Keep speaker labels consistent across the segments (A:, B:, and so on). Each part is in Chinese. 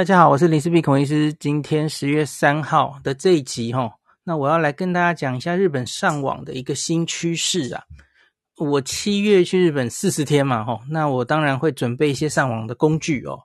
A: 大家好，我是林思碧孔医师。今天十月三号的这一集哈，那我要来跟大家讲一下日本上网的一个新趋势啊。我七月去日本四十天嘛哈，那我当然会准备一些上网的工具哦。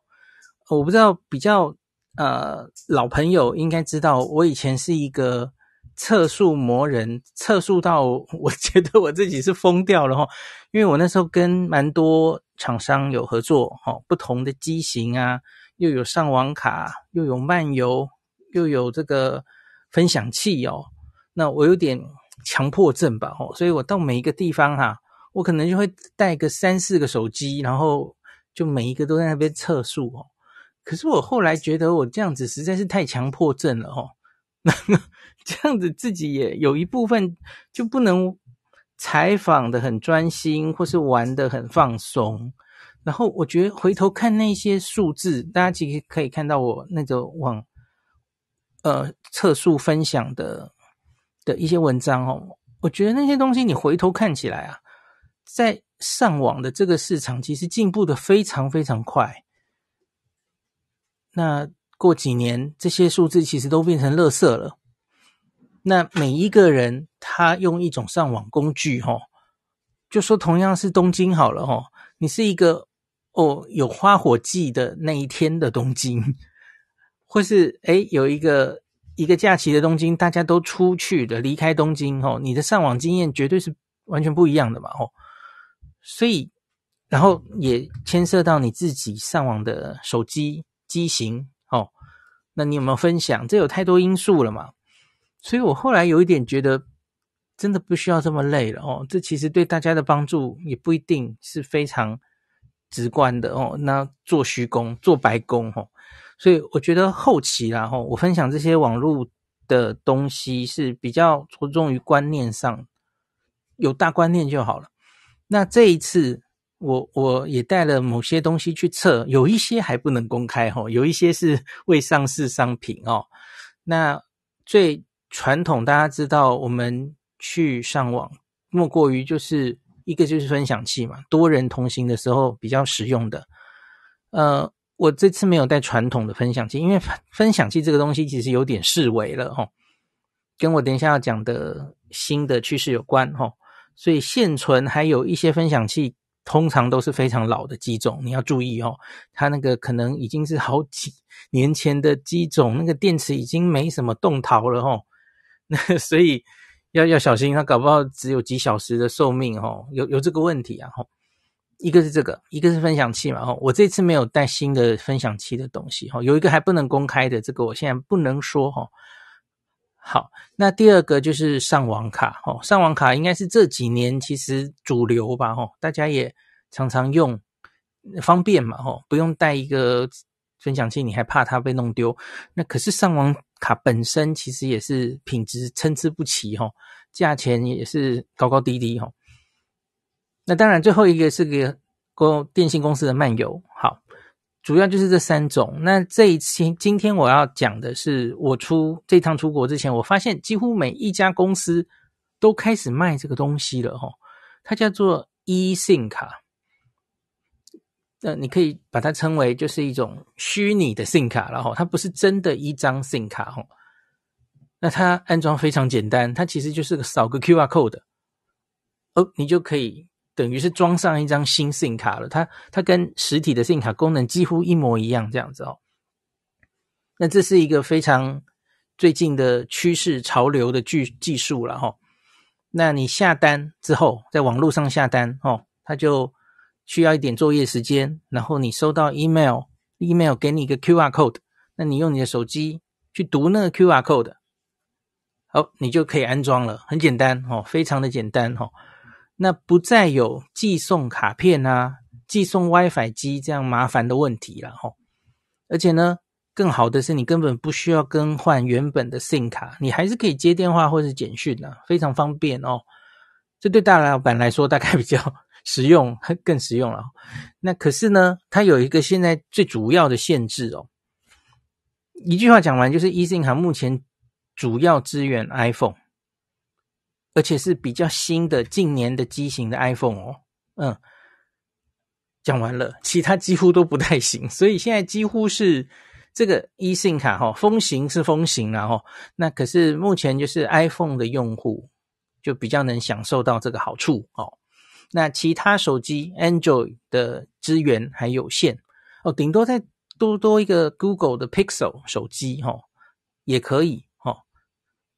A: 我不知道，比较呃，老朋友应该知道，我以前是一个测速魔人，测速到我觉得我自己是疯掉了哈，因为我那时候跟蛮多厂商有合作哈，不同的机型啊。又有上网卡，又有漫游，又有这个分享器哦。那我有点强迫症吧，所以我到每一个地方哈，我可能就会带个三四个手机，然后就每一个都在那边测速哦。可是我后来觉得我这样子实在是太强迫症了哦，那 这样子自己也有一部分就不能采访的很专心，或是玩的很放松。然后我觉得回头看那些数字，大家其实可以看到我那个网呃测速分享的的一些文章哦。我觉得那些东西你回头看起来啊，在上网的这个市场其实进步的非常非常快。那过几年这些数字其实都变成垃圾了。那每一个人他用一种上网工具，吼，就说同样是东京好了，哈，你是一个。哦，有花火季的那一天的东京，或是哎，有一个一个假期的东京，大家都出去的，离开东京哦，你的上网经验绝对是完全不一样的嘛哦，所以，然后也牵涉到你自己上网的手机机型哦，那你有没有分享？这有太多因素了嘛，所以我后来有一点觉得，真的不需要这么累了哦，这其实对大家的帮助也不一定是非常。直观的哦，那做虚工、做白工哦，所以我觉得后期，然后我分享这些网络的东西是比较着重于观念上，有大观念就好了。那这一次我我也带了某些东西去测，有一些还不能公开吼，有一些是 未上市商品哦。那最传统大家知道，我们去上网，莫过于就是。一个就是分享器嘛，多人同行的时候比较实用的。呃，我这次没有带传统的分享器，因为分享器这个东西其实有点示威了哦，跟我等一下要讲的新的趋势有关哦。所以现存还有一些分享器，通常都是非常老的机种，你要注意哦，它那个可能已经是好几年前的机种，那个电池已经没什么动桃了哦。那 所以。要要小心，它搞不好只有几小时的寿命哦，有有这个问题啊。吼，一个是这个，一个是分享器嘛。吼，我这次没有带新的分享器的东西。哈，有一个还不能公开的，这个我现在不能说。哈，好，那第二个就是上网卡。哈，上网卡应该是这几年其实主流吧。哈，大家也常常用，方便嘛。哈，不用带一个分享器，你还怕它被弄丢？那可是上网。卡本身其实也是品质参差不齐哈，价钱也是高高低低哈。那当然最后一个是个公电信公司的漫游好，主要就是这三种。那这一期今天我要讲的是，我出这趟出国之前，我发现几乎每一家公司都开始卖这个东西了哈，它叫做 eSIM 卡。那你可以把它称为就是一种虚拟的信卡，然后它不是真的一张信卡哦，那它安装非常简单，它其实就是扫个 QR code，哦，你就可以等于是装上一张新信卡了。它它跟实体的信卡功能几乎一模一样，这样子哦。那这是一个非常最近的趋势潮流的技技术了哈。那你下单之后，在网络上下单哦，它就。需要一点作业时间，然后你收到 email，email 给你一个 QR code，那你用你的手机去读那个 QR code，好，你就可以安装了，很简单哦，非常的简单哦。那不再有寄送卡片啊、寄送 WiFi 机这样麻烦的问题了哈。而且呢，更好的是你根本不需要更换原本的 SIM 卡，你还是可以接电话或是简讯的，非常方便哦。这对大老板来说大概比较。实用还 更实用了，那可是呢，它有一个现在最主要的限制哦。一句话讲完，就是 eSIM 卡目前主要支援 iPhone，而且是比较新的近年的机型的 iPhone 哦。嗯，讲完了，其他几乎都不太行，所以现在几乎是这个 eSIM 卡哈，风行是风行了哈。那可是目前就是 iPhone 的用户就比较能享受到这个好处哦。那其他手机 Android 的资源还有限哦，顶多再多多一个 Google 的 Pixel 手机哈，也可以哦。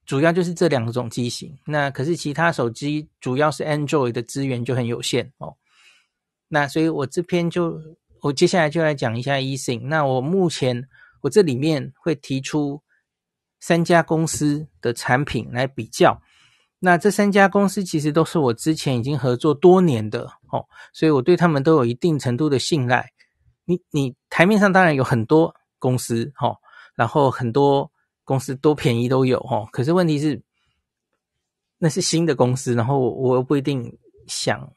A: 主要就是这两种机型。那可是其他手机主要是 Android 的资源就很有限哦。那所以我这篇就我接下来就来讲一下 Easing。那我目前我这里面会提出三家公司的产品来比较。那这三家公司其实都是我之前已经合作多年的哦，所以我对他们都有一定程度的信赖。你你台面上当然有很多公司哦，然后很多公司多便宜都有哦，可是问题是，那是新的公司，然后我我又不一定想。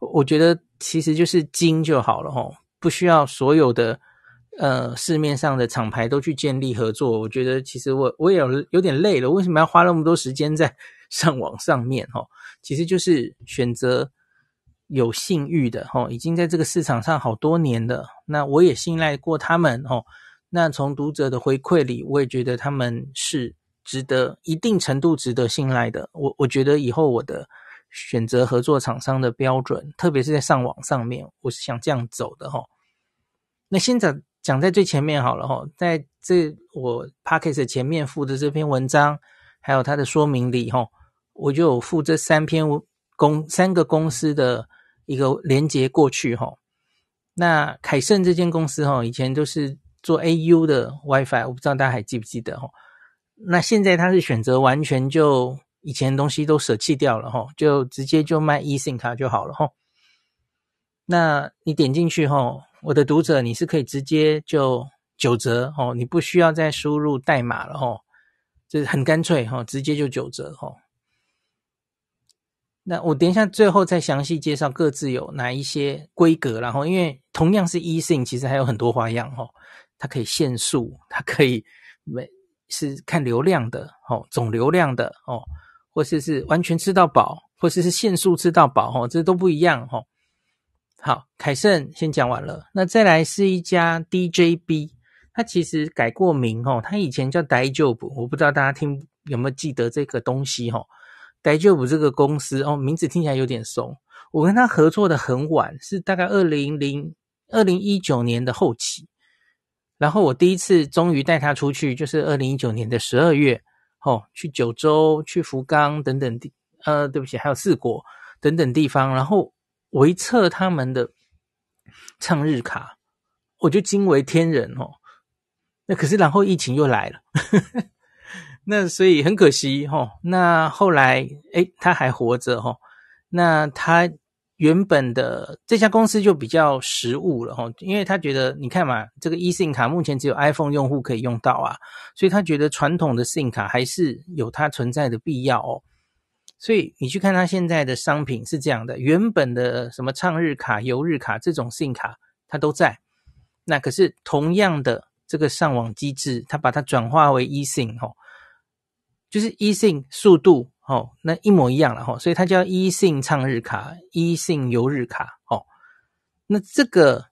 A: 我觉得其实就是精就好了哦，不需要所有的呃市面上的厂牌都去建立合作。我觉得其实我我也有点累了，为什么要花那么多时间在？上网上面哈，其实就是选择有信誉的哈，已经在这个市场上好多年的。那我也信赖过他们哦。那从读者的回馈里，我也觉得他们是值得一定程度值得信赖的。我我觉得以后我的选择合作厂商的标准，特别是在上网上面，我是想这样走的哈。那先在。讲在最前面好了哈，在这我 p o c k e t 前面附的这篇文章，还有它的说明里哈。我就附这三篇公三个公司的一个连接过去哈。那凯盛这间公司哈，以前都是做 AU 的 WiFi，我不知道大家还记不记得哈。那现在他是选择完全就以前的东西都舍弃掉了哈，就直接就卖 E s i m 卡就好了哈。那你点进去哈，我的读者你是可以直接就九折哦，你不需要再输入代码了哦，这很干脆哈，直接就九折哦。那我等一下最后再详细介绍各自有哪一些规格，然后因为同样是 e a s i n g 其实还有很多花样哈。它可以限速，它可以没是看流量的哦，总流量的哦，或是是完全吃到饱，或是是限速吃到饱哦，这都不一样哦。好，凯盛先讲完了，那再来是一家 DJB，它其实改过名哦，它以前叫 Day Job，我不知道大家听有没有记得这个东西哦。呆舅母这个公司哦，名字听起来有点怂。我跟他合作的很晚，是大概二零零二零一九年的后期。然后我第一次终于带他出去，就是二零一九年的十二月哦，去九州、去福冈等等地。呃，对不起，还有四国等等地方。然后我一测他们的唱日卡，我就惊为天人哦。那可是，然后疫情又来了。那所以很可惜哈，那后来诶他还活着哈，那他原本的这家公司就比较实物了哈，因为他觉得你看嘛，这个 e 信卡目前只有 iPhone 用户可以用到啊，所以他觉得传统的信卡还是有它存在的必要哦。所以你去看他现在的商品是这样的，原本的什么畅日卡、游日卡这种信卡它都在，那可是同样的这个上网机制，它把它转化为 e 信哈。就是一信速度哦，那一模一样了哈，所以它叫一信畅日卡、一信游日卡哦。那这个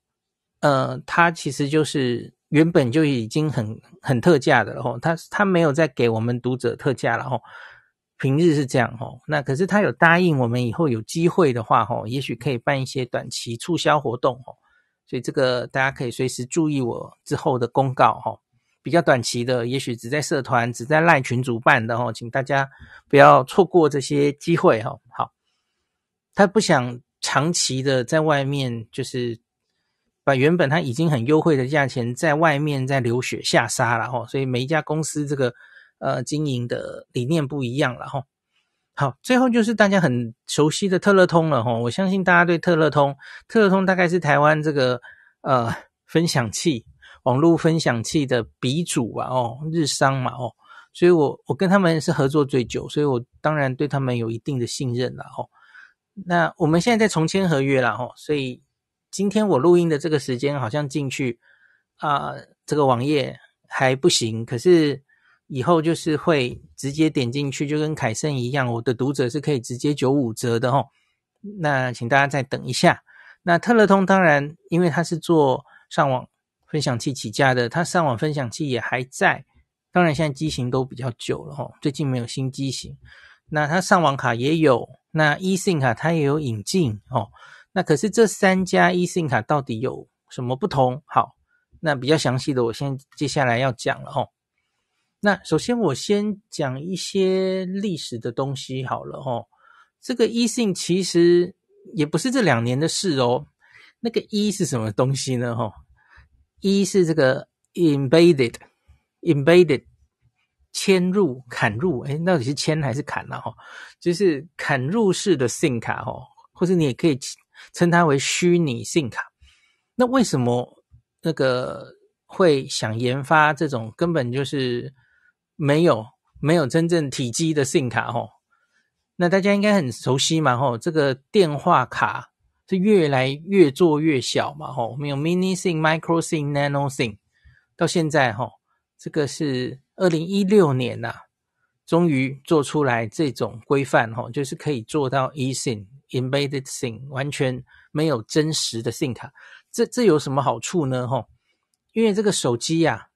A: 呃，它其实就是原本就已经很很特价的了哈，它它没有再给我们读者特价了哈。平日是这样哈，那可是他有答应我们以后有机会的话哈，也许可以办一些短期促销活动哦。所以这个大家可以随时注意我之后的公告哈。比较短期的，也许只在社团、只在赖群主办的，吼，请大家不要错过这些机会，哈。好，他不想长期的在外面，就是把原本他已经很优惠的价钱在外面在流血下杀了，哈。所以每一家公司这个呃经营的理念不一样了，哈。好，最后就是大家很熟悉的特乐通了，吼。我相信大家对特乐通，特乐通大概是台湾这个呃分享器。网络分享器的鼻祖啊，哦，日商嘛，哦，所以我我跟他们是合作最久，所以我当然对他们有一定的信任了，哦。那我们现在在重签合约了，哦，所以今天我录音的这个时间好像进去啊，这个网页还不行，可是以后就是会直接点进去，就跟凯盛一样，我的读者是可以直接九五折的，哦。那请大家再等一下。那特乐通当然，因为他是做上网。分享器起家的，它上网分享器也还在，当然现在机型都比较久了哈，最近没有新机型。那它上网卡也有，那 eSIM 卡它也有引进哦。那可是这三家 eSIM 卡到底有什么不同？好，那比较详细的，我先接下来要讲了哦。那首先我先讲一些历史的东西好了哦。这个 eSIM 其实也不是这两年的事哦。那个 e 是什么东西呢？哈？一是这个 embedded，embedded，嵌入、砍入，哎，到底是嵌还是砍呢？哈，就是砍入式的 SIM 卡，哈，或者你也可以称它为虚拟 SIM 卡。那为什么那个会想研发这种根本就是没有没有真正体积的 SIM 卡？哈，那大家应该很熟悉嘛，哈，这个电话卡。是越来越做越小嘛，吼，我们有 mini thing、micro thing、nano thing，到现在，吼，这个是二零一六年呐，终于做出来这种规范，吼，就是可以做到 e thing、embedded thing，完全没有真实的 thing 卡。这这有什么好处呢，吼？因为这个手机呀，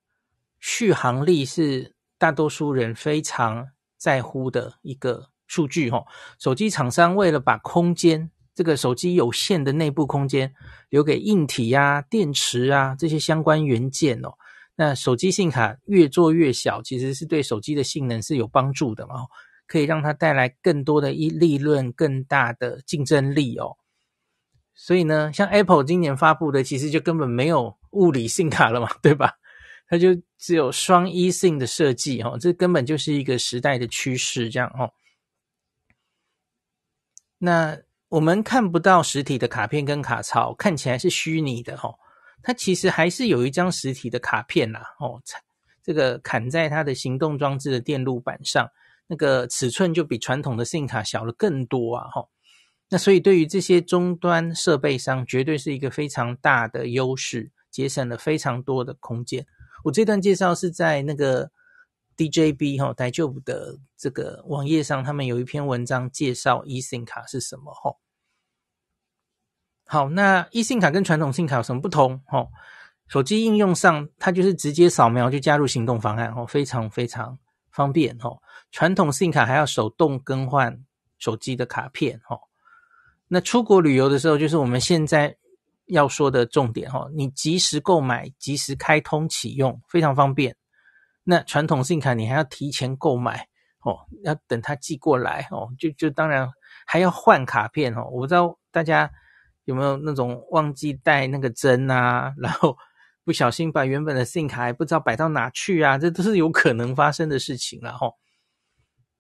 A: 续航力是大多数人非常在乎的一个数据，吼。手机厂商为了把空间这个手机有限的内部空间留给硬体啊、电池啊这些相关元件哦。那手机信卡越做越小，其实是对手机的性能是有帮助的嘛？可以让它带来更多的一利润、更大的竞争力哦。所以呢，像 Apple 今年发布的，其实就根本没有物理性卡了嘛，对吧？它就只有双 e 性的设计哦。这根本就是一个时代的趋势，这样哦。那。我们看不到实体的卡片跟卡槽，看起来是虚拟的哦，它其实还是有一张实体的卡片啦哦，这个砍在它的行动装置的电路板上，那个尺寸就比传统的 SIM 卡小了更多啊哈，那所以对于这些终端设备商，绝对是一个非常大的优势，节省了非常多的空间。我这段介绍是在那个 DJB 哈，DiJ 的这个网页上，他们有一篇文章介绍 eSIM 卡是什么哈。好，那易信卡跟传统信卡有什么不同？哦，手机应用上，它就是直接扫描就加入行动方案哦，非常非常方便哦。传统信卡还要手动更换手机的卡片哦。那出国旅游的时候，就是我们现在要说的重点哦。你及时购买，及时开通启用，非常方便。那传统信卡你还要提前购买哦，要等他寄过来哦，就就当然还要换卡片哦。我不知道大家。有没有那种忘记带那个针啊？然后 不小心把原本的 SIM 卡还不知道摆到哪去啊？这都是有可能发生的事情了哈。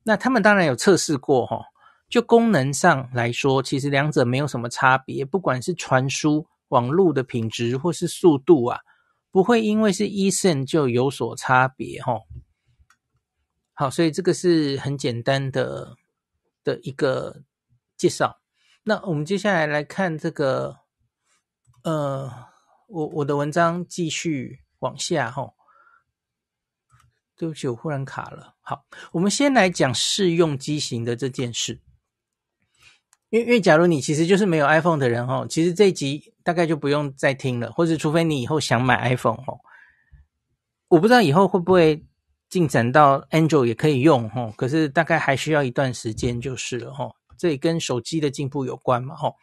A: 那他们当然有测试过哈，就功能上来说，其实两者没有什么差别，不管是传输网络的品质或是速度啊，不会因为是 eSIM 就有所差别哈。好，所以这个是很简单的的一个介绍。那我们接下来来看这个，呃，我我的文章继续往下吼。对不起，我忽然卡了。好，我们先来讲适用机型的这件事。因为因为假如你其实就是没有 iPhone 的人吼，其实这一集大概就不用再听了，或者除非你以后想买 iPhone 吼，我不知道以后会不会进展到 Android 也可以用吼，可是大概还需要一段时间就是了吼。对，跟手机的进步有关嘛，吼。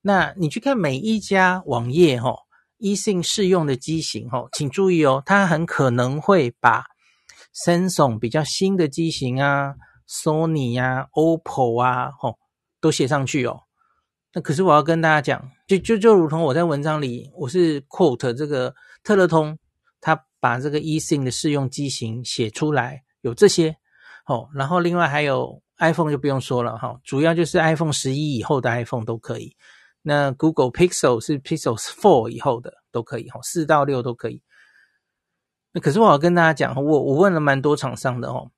A: 那你去看每一家网页，吼，eSIM 用的机型，吼，请注意哦，它很可能会把 Samsung 比较新的机型啊，Sony 呀，OPPO 啊，吼，都写上去哦。那可是我要跟大家讲，就就就如同我在文章里，我是 quote 这个特勒通，他把这个 eSIM 的试用机型写出来，有这些，哦，然后另外还有。iPhone 就不用说了哈，主要就是 iPhone 十一以后的 iPhone 都可以。那 Google Pixel 是 Pixel Four 以后的都可以哈，四到六都可以。那可是我要跟大家讲，我我问了蛮多厂商的哦，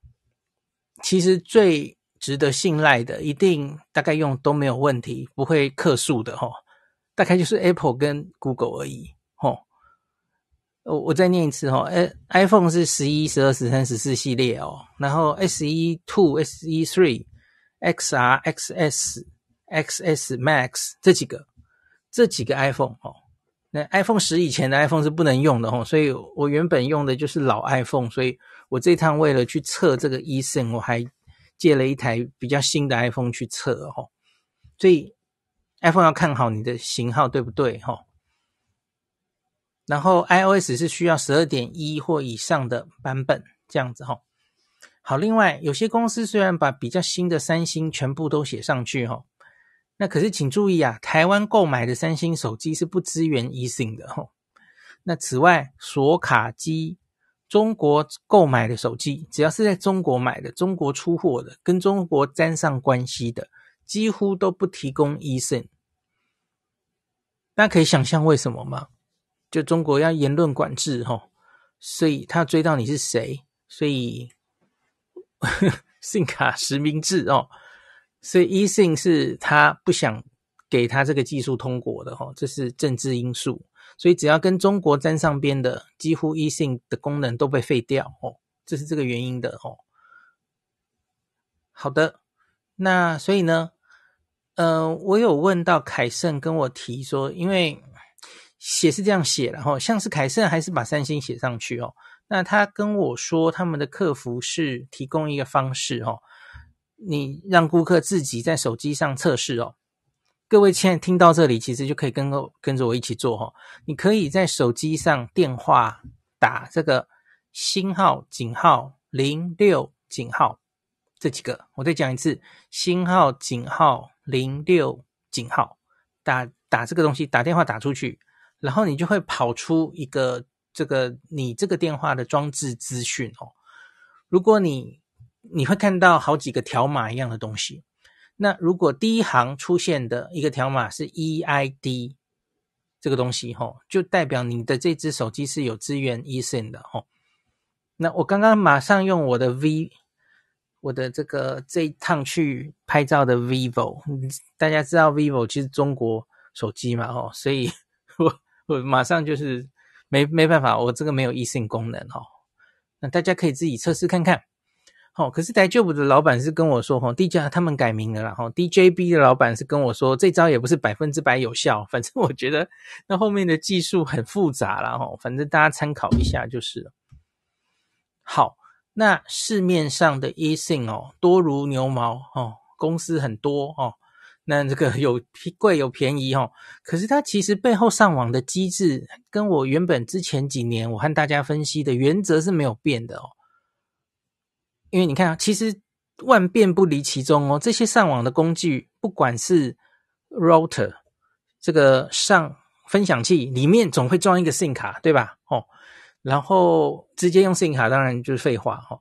A: 其实最值得信赖的，一定大概用都没有问题，不会克数的哈，大概就是 Apple 跟 Google 而已。我我再念一次哈，i iPhone 是十一、十二、十三、十四系列哦，然后 S e Two、S e Three、XR、XS、XS Max 这几个，这几个 iPhone 哦。那 iPhone 十以前的 iPhone 是不能用的哈，所以我原本用的就是老 iPhone，所以我这趟为了去测这个 e s o n 我还借了一台比较新的 iPhone 去测哈，所以 iPhone 要看好你的型号对不对哈。然后 iOS 是需要十二点一或以上的版本这样子哈。好，另外有些公司虽然把比较新的三星全部都写上去哈，那可是请注意啊，台湾购买的三星手机是不支援 eSIM 的。那此外锁卡机，中国购买的手机，只要是在中国买的、中国出货的、跟中国沾上关系的，几乎都不提供 eSIM。大家可以想象为什么吗？就中国要言论管制哈，所以他追到你是谁，所以 信卡实名制哦，所以易信是他不想给他这个技术通过的哈，这是政治因素。所以只要跟中国沾上边的，几乎易信的功能都被废掉哦，这是这个原因的哦。好的，那所以呢，嗯，我有问到凯盛跟我提说，因为。写是这样写，然后像是凯盛还是把三星写上去哦。那他跟我说，他们的客服是提供一个方式哦，你让顾客自己在手机上测试哦。各位现在听到这里，其实就可以跟跟着我一起做哈。你可以在手机上电话打这个星号井号零六井号这几个。我再讲一次，星号井号零六井号，打打这个东西，打电话打出去。然后你就会跑出一个这个你这个电话的装置资讯哦。如果你你会看到好几个条码一样的东西，那如果第一行出现的一个条码是 EID 这个东西，吼，就代表你的这只手机是有资源 eSIM 的，吼。那我刚刚马上用我的 v 我的这个这一趟去拍照的 vivo，大家知道 vivo 其实中国手机嘛，吼，所以。我马上就是没没办法，我这个没有 a s n 功能哦。那大家可以自己测试看看。好，可是 DJB 的老板是跟我说，吼 DJ 他们改名了，然后 DJB 的老板是跟我说，这招也不是百分之百有效。反正我觉得那后面的技术很复杂了，吼，反正大家参考一下就是了。好，那市面上的 a s i n g 哦，多如牛毛哦，公司很多哦。那这个 有贵有便宜哦，可是它其实背后上网的机制跟我原本之前几年我和大家分析的原则是没有变的哦。因为你看，啊，其实万变不离其宗哦，这些上网的工具，不管是 router 这个上分享器里面总会装一个 SIM 卡，对吧？哦，然后直接用 SIM 卡，当然就是废话哦。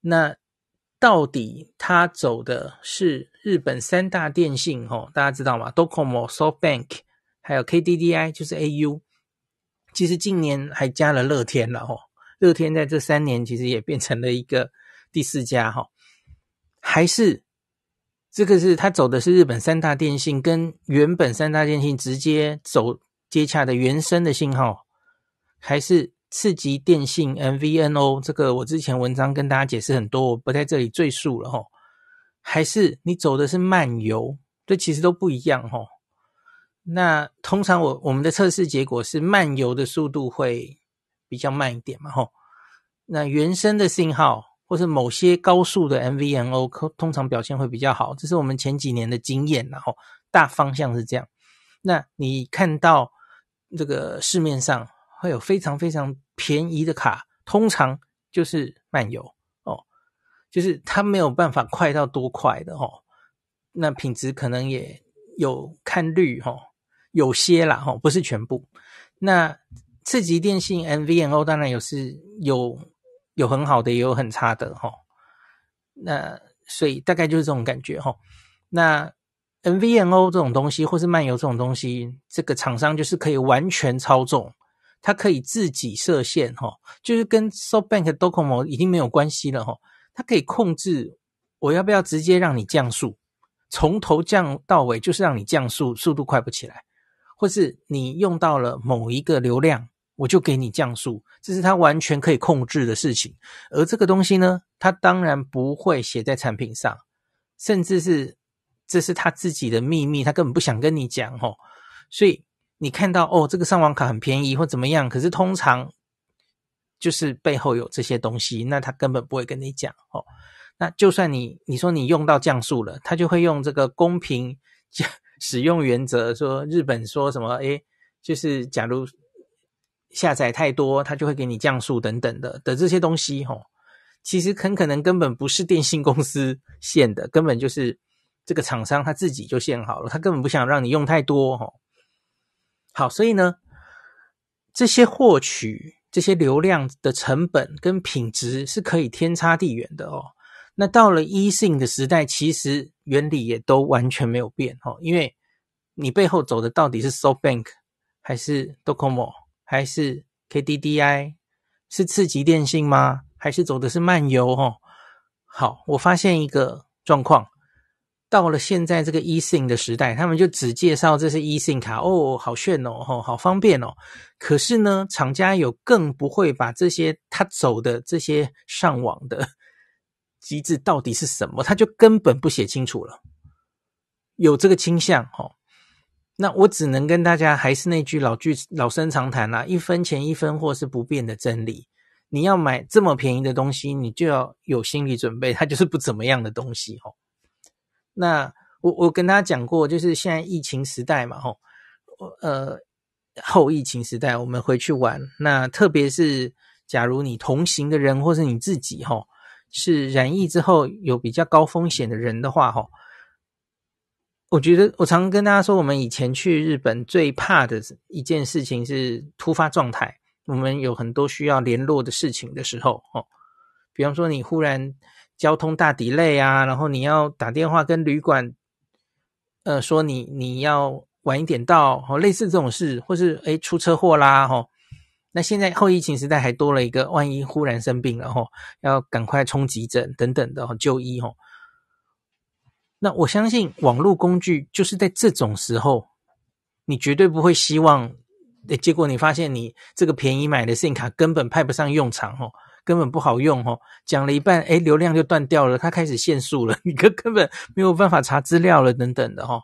A: 那到底他走的是日本三大电信，哦，大家知道吗？Docomo、SoftBank，还有 KDDI，就是 AU。其实今年还加了乐天了，哦。乐天在这三年其实也变成了一个第四家，哈。还是这个是他走的是日本三大电信，跟原本三大电信直接走接洽的原生的信号，还是？次级电信 M V N O 这个，我之前文章跟大家解释很多，我不在这里赘述了哈。还是你走的是漫游，这其实都不一样哈。那通常我我们的测试结果是漫游的速度会比较慢一点嘛哈。那原生的信号或是某些高速的 M V N O，通常表现会比较好，这是我们前几年的经验然后大方向是这样。那你看到这个市面上？会有非常非常便宜的卡，通常就是漫游哦，就是它没有办法快到多快的哦。那品质可能也有看率吼，有些啦哦，不是全部。那次级电信 M V N O 当然有是有有很好的，也有很差的哦。那所以大概就是这种感觉哦。那 M V N O 这种东西或是漫游这种东西，这个厂商就是可以完全操纵。它可以自己设限，哈，就是跟 So Bank、Docomo 已经没有关系了，哈。它可以控制我要不要直接让你降速，从头降到尾，就是让你降速，速度快不起来，或是你用到了某一个流量，我就给你降速，这是它完全可以控制的事情。而这个东西呢，它当然不会写在产品上，甚至是这是他自己的秘密，他根本不想跟你讲，吼，所以。你看到哦，这个上网卡很便宜或怎么样？可是通常就是背后有这些东西，那他根本不会跟你讲哦。那就算你你说你用到降速了，他就会用这个公平 使用原则说日本说什么？诶，就是假如下载太多，他就会给你降速等等的的这些东西。哦。其实很可能根本不是电信公司限的，根本就是这个厂商他自己就限好了，他根本不想让你用太多。哦。好，所以呢，这些获取这些流量的成本跟品质是可以天差地远的哦。那到了 eSIM 的时代，其实原理也都完全没有变哦，因为你背后走的到底是 SoftBank 还是 Docomo 还是 KDDI，是次级电信吗？还是走的是漫游？哦，好，我发现一个状况。到了现在这个 eSIM 的时代，他们就只介绍这是 eSIM 卡哦，好炫哦，吼，好方便哦。可是呢，厂家有更不会把这些他走的这些上网的机制到底是什么，他就根本不写清楚了，有这个倾向哦。那我只能跟大家还是那句老句老生常谈啦：一分钱一分货是不变的真理。你要买这么便宜的东西，你就要有心理准备，它就是不怎么样的东西哦。那我我跟大家讲过，就是现在疫情时代嘛，吼，呃，后疫情时代，我们回去玩。那特别是假如你同行的人或是你自己，吼，是染疫之后有比较高风险的人的话，吼，我觉得我常跟大家说，我们以前去日本最怕的一件事情是突发状态。我们有很多需要联络的事情的时候，哦，比方说你忽然。交通大底累啊，然后你要打电话跟旅馆，呃，说你你要晚一点到，哦，类似这种事，或是哎出车祸啦，哦，那现在后疫情时代还多了一个，万一忽然生病了，哦，要赶快冲急诊等等的，哦、就医，哦，那我相信网络工具就是在这种时候，你绝对不会希望，哎，结果你发现你这个便宜买的信用卡根本派不上用场，哦。根本不好用哦，讲了一半，哎，流量就断掉了，它开始限速了，你根根本没有办法查资料了，等等的哈。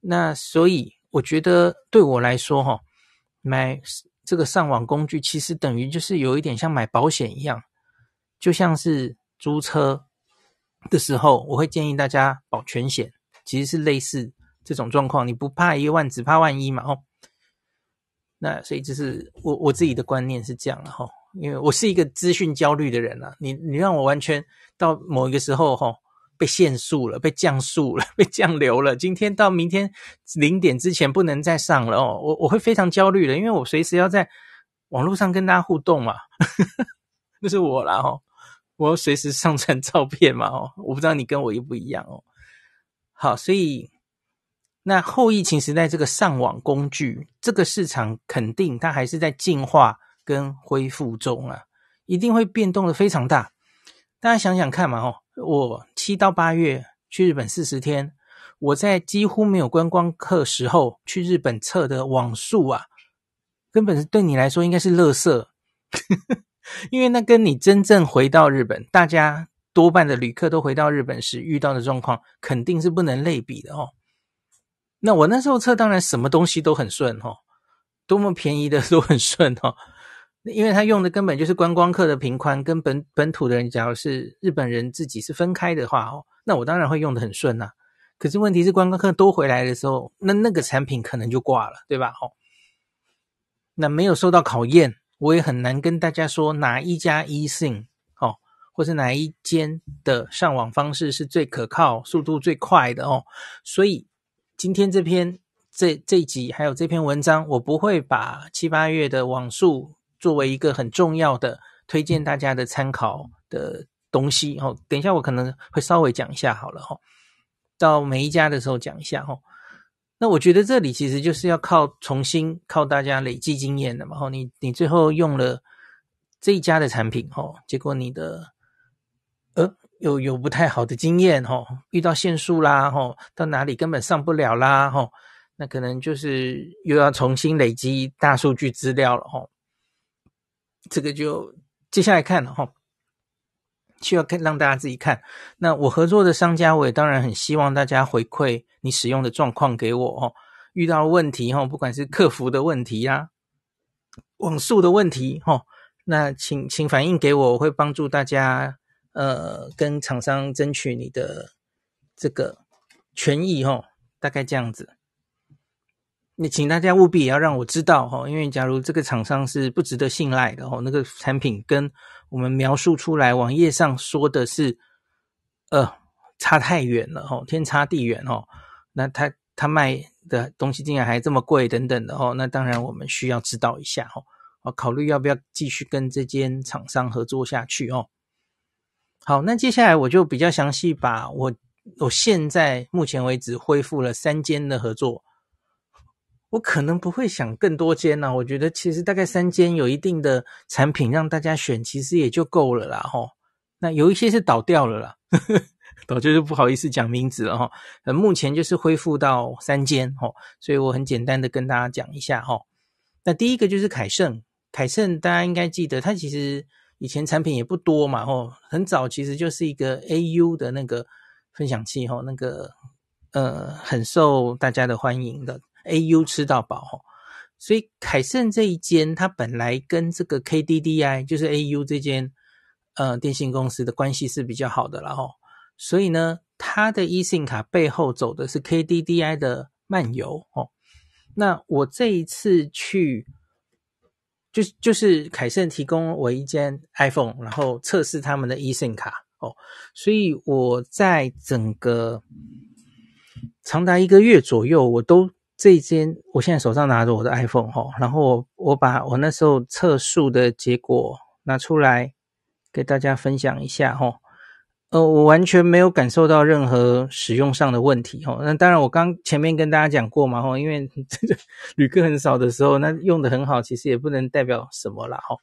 A: 那所以我觉得对我来说哈，买这个上网工具其实等于就是有一点像买保险一样，就像是租车的时候，我会建议大家保全险，其实是类似这种状况，你不怕一万，只怕万一嘛，哦。那所以就是我我自己的观念是这样的哈。因为我是一个资讯焦虑的人啊，你你让我完全到某一个时候哈，被限速了，被降速了，被降流了。今天到明天零点之前不能再上了哦，我我会非常焦虑的，因为我随时要在网络上跟大家互动嘛，那是我啦哦，我要随时上传照片嘛哦，我不知道你跟我一不一样哦。好，所以那后疫情时代这个上网工具，这个市场肯定它还是在进化。跟恢复中啊，一定会变动的非常大。大家想想看嘛，哦，我七到八月去日本四十天，我在几乎没有观光客时候去日本测的网速啊，根本是对你来说应该是垃圾，因为那跟你真正回到日本，大家多半的旅客都回到日本时遇到的状况，肯定是不能类比的哦。那我那时候测，当然什么东西都很顺哈，多么便宜的都很顺哈。因为他用的根本就是观光客的频宽，跟本本土的人，假如是日本人自己是分开的话哦，那我当然会用的很顺呐。可是问题是观光客都回来的时候，那那个产品可能就挂了，对吧？哦，那没有受到考验，我也很难跟大家说哪一家 eSIM 哦，或是哪一间的上网方式是最可靠、速度最快的哦。所以今天这篇、这这集还有这篇文章，我不会把七八月的网速。作为一个很重要的推荐，大家的参考的东西哦。等一下，我可能会稍微讲一下好了哈。到每一家的时候讲一下哈。那我觉得这里其实就是要靠重新靠大家累积经验的嘛。哦，你你最后用了这一家的产品哦，结果你的呃有有不太好的经验哦，遇到限速啦哦，到哪里根本上不了啦哦。那可能就是又要重新累积大数据资料了吼、这个就接下来看了哈，需要看让大家自己看。那我合作的商家，我也当然很希望大家回馈你使用的状况给我哦。遇到问题哈，不管是客服的问题呀、网速的问题哈，那请请反映给我，我会帮助大家呃跟厂商争取你的这个权益哈，大概这样子。你请大家务必也要让我知道哈，因为假如这个厂商是不值得信赖的哦，那个产品跟我们描述出来网页上说的是，呃，差太远了哈，天差地远哈，那他他卖的东西竟然还这么贵等等的哈，那当然我们需要知道一下哈，我考虑要不要继续跟这间厂商合作下去哦。好，那接下来我就比较详细把我我现在目前为止恢复了三间的合作。我可能不会想更多间呢，我觉得其实大概三间有一定的产品让大家选，其实也就够了啦吼，那有一些是倒掉了啦，倒就是不好意思讲名字了哈。呃，目前就是恢复到三间吼，所以我很简单的跟大家讲一下吼。那第一个就是凯盛，凯盛大家应该记得，它其实以前产品也不多嘛吼，很早其实就是一个 AU 的那个分享器吼，那个呃很受大家的欢迎的。A U 吃到饱吼，所以凯盛这一间，它本来跟这个 K D D I 就是 A U 这间，呃，电信公司的关系是比较好的了吼，所以呢，它的 eSIM 卡背后走的是 K D D I 的漫游哦。那我这一次去，就就是凯盛提供我一间 iPhone，然后测试他们的 eSIM 卡哦，所以我在整个长达一个月左右，我都。这一间，我现在手上拿着我的 iPhone 哈，然后我我把我那时候测速的结果拿出来给大家分享一下哈。呃，我完全没有感受到任何使用上的问题哈。那当然，我刚前面跟大家讲过嘛哈，因为 这个旅客很少的时候，那用的很好，其实也不能代表什么啦，哈。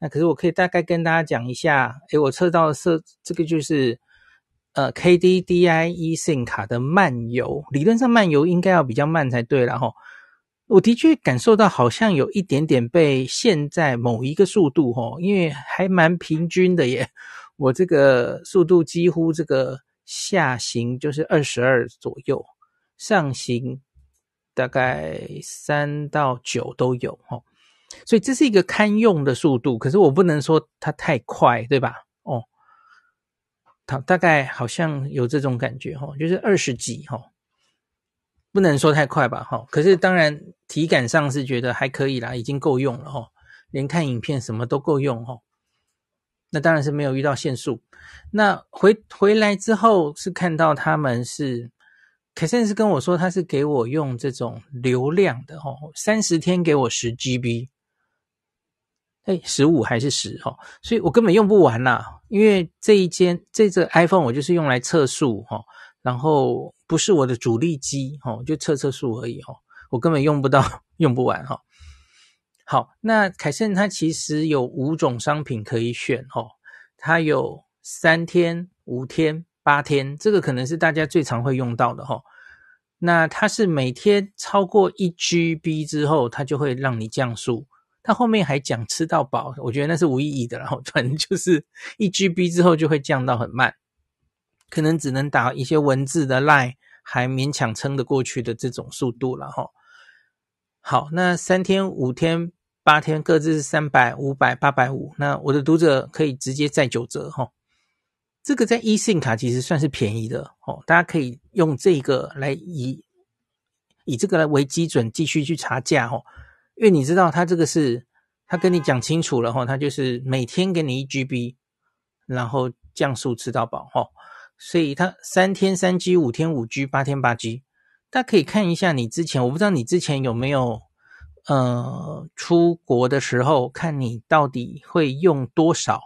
A: 那可是我可以大概跟大家讲一下，诶，我测到设，这个就是。呃，KDDI eSIM 卡的漫游，理论上漫游应该要比较慢才对了吼。我的确感受到好像有一点点被限在某一个速度哦，因为还蛮平均的耶。我这个速度几乎这个下行就是二十二左右，上行大概三到九都有哈。所以这是一个堪用的速度，可是我不能说它太快，对吧？他大概好像有这种感觉哈，就是二十几哈，不能说太快吧哈。可是当然体感上是觉得还可以啦，已经够用了哈，连看影片什么都够用哈。那当然是没有遇到限速。那回回来之后是看到他们是，凯森是跟我说他是给我用这种流量的哦，三十天给我十 GB。哎，十五还是十哦？所以我根本用不完啦，因为这一间这只 iPhone 我就是用来测速哈，然后不是我的主力机哦，就测测速而已哦，我根本用不到，用不完哈。好，那凯盛它其实有五种商品可以选哦，它有三天、五天、八天，这个可能是大家最常会用到的哈。那它是每天超过一 GB 之后，它就会让你降速。他后面还讲吃到饱，我觉得那是无意义的。然 后反正就是一 G B 之后就会降到很慢，可能只能打一些文字的赖，还勉强撑得过去的这种速度了哈。好，那三天、五天、八天各自是三百、五百、八百五。那我的读者可以直接再九折哈。这个在 e s i m 卡其实算是便宜的哦，大家可以用这个来以以这个为基准继续去查价哦。因为你知道他这个是，他跟你讲清楚了哈，他就是每天给你一 G B，然后降速吃到饱哈，所以他三天三 G，五天五 G，八天八 G。大家可以看一下你之前，我不知道你之前有没有呃出国的时候，看你到底会用多少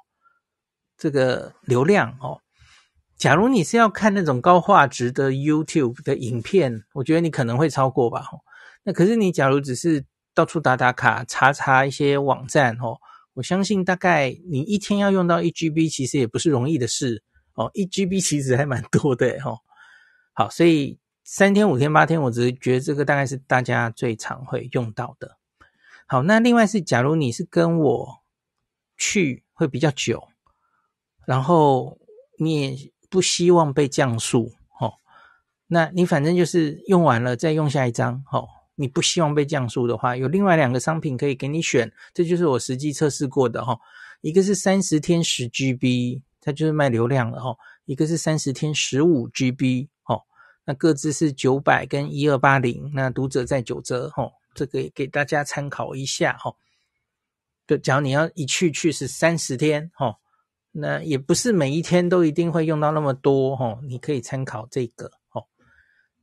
A: 这个流量哦。假如你是要看那种高画质的 YouTube 的影片，我觉得你可能会超过吧。那可是你假如只是到处打打卡，查查一些网站哦。我相信大概你一天要用到一 GB，其实也不是容易的事哦。一 GB 其实还蛮多的哦。好，所以三天、五天、八天，我只是觉得这个大概是大家最常会用到的。好，那另外是，假如你是跟我去会比较久，然后你也不希望被降速哦，那你反正就是用完了再用下一张哦。你不希望被降速的话，有另外两个商品可以给你选，这就是我实际测试过的哈。一个是三十天十 GB，它就是卖流量了哈；一个是三十天十五 GB，哦，那各自是九百跟一二八零，那读者在九折哦，这个也给大家参考一下哈。对，假如你要一去去是三十天哦，那也不是每一天都一定会用到那么多哦，你可以参考这个哦，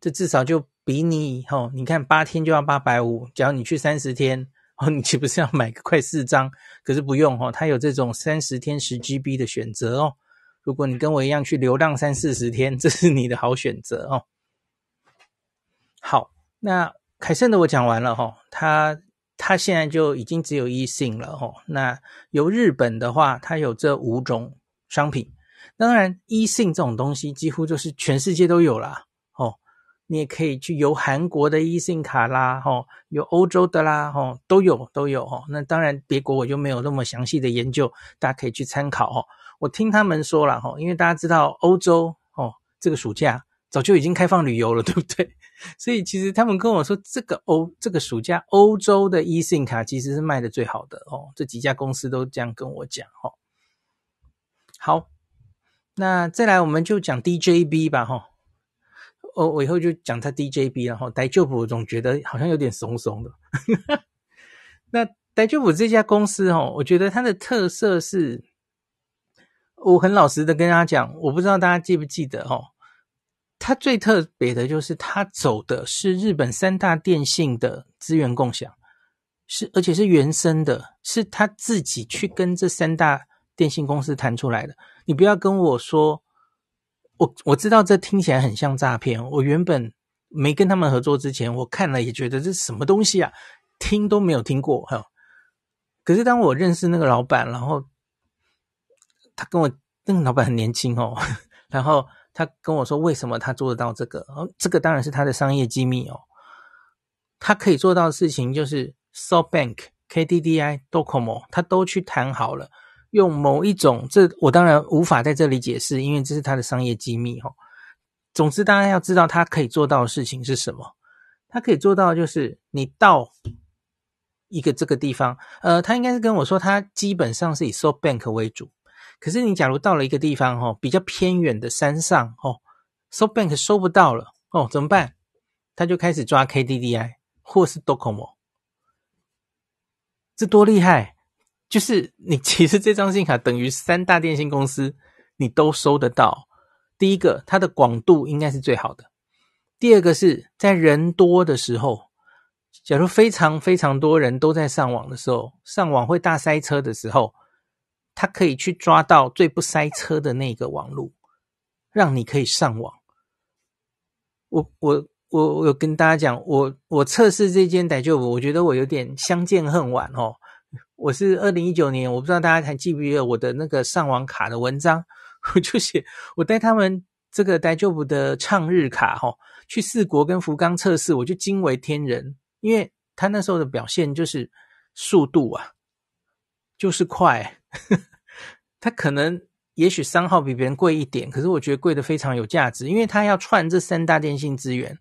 A: 这至少就。比你吼，你看八天就要八百五，只要你去三十天哦，你岂不是要买个快四张？可是不用哦，它有这种三十天十 G B 的选择哦。如果你跟我一样去流浪三四十天，这是你的好选择哦。好，那凯盛的我讲完了哈，它它现在就已经只有 e 性了哦。那由日本的话，它有这五种商品。当然，e 性这种东西几乎就是全世界都有啦。你也可以去游韩国的 e s i m 卡啦，吼，有欧洲的啦，吼，都有都有，哦。那当然，别国我就没有那么详细的研究，大家可以去参考，哦。我听他们说了，吼，因为大家知道欧洲，哦，这个暑假早就已经开放旅游了，对不对？所以其实他们跟我说，这个欧这个暑假欧洲的 e s i m 卡其实是卖的最好的，哦，这几家公司都这样跟我讲，哦。好，那再来我们就讲 DJB 吧，吼。哦，我以后就讲他 DJB，然后戴舅父总觉得好像有点怂怂的。那戴舅父这家公司哦，我觉得它的特色是，我很老实的跟大家讲，我不知道大家记不记得哦。它最特别的就是它走的是日本三大电信的资源共享，是而且是原生的，是它自己去跟这三大电信公司谈出来的。你不要跟我说。我我知道这听起来很像诈骗。我原本没跟他们合作之前，我看了也觉得这什么东西啊，听都没有听过哈。可是当我认识那个老板，然后他跟我，那个老板很年轻哦，然后他跟我说为什么他做得到这个？哦，这个当然是他的商业机密哦。他可以做到的事情就是，softbank、KDDI、docomo，他都去谈好了。用某一种，这我当然无法在这里解释，因为这是他的商业机密哈。总之，大家要知道他可以做到的事情是什么。他可以做到就是你到一个这个地方，呃，他应该是跟我说，他基本上是以 s o b a n k 为主。可是你假如到了一个地方，哦，比较偏远的山上，哦 s o b a n k 收不到了，哦，怎么办？他就开始抓 KDDI 或是 Docomo，这多厉害！就是你其实这张信用卡等于三大电信公司，你都收得到。第一个，它的广度应该是最好的；第二个是在人多的时候，假如非常非常多人都在上网的时候，上网会大塞车的时候，它可以去抓到最不塞车的那个网路，让你可以上网。我我我有跟大家讲，我我测试这间逮舅，我觉得我有点相见恨晚哦。我是二零一九年，我不知道大家还记不记得我的那个上网卡的文章？我就写，我带他们这个代旧部的畅日卡哈去四国跟福冈测试，我就惊为天人，因为他那时候的表现就是速度啊，就是快。他可能也许三号比别人贵一点，可是我觉得贵的非常有价值，因为他要串这三大电信资源，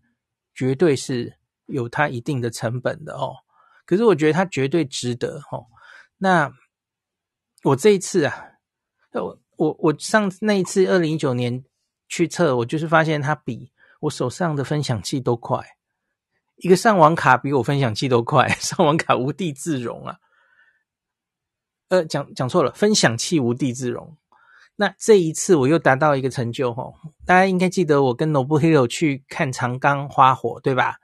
A: 绝对是有他一定的成本的哦。可是我觉得他绝对值得哦。那我这一次啊，我我我上那一次二零一九年去测，我就是发现它比我手上的分享器都快，一个上网卡比我分享器都快，上网卡无地自容啊。呃，讲讲错了，分享器无地自容。那这一次我又达到一个成就吼，大家应该记得我跟 n o b e h e r o 去看长冈花火对吧？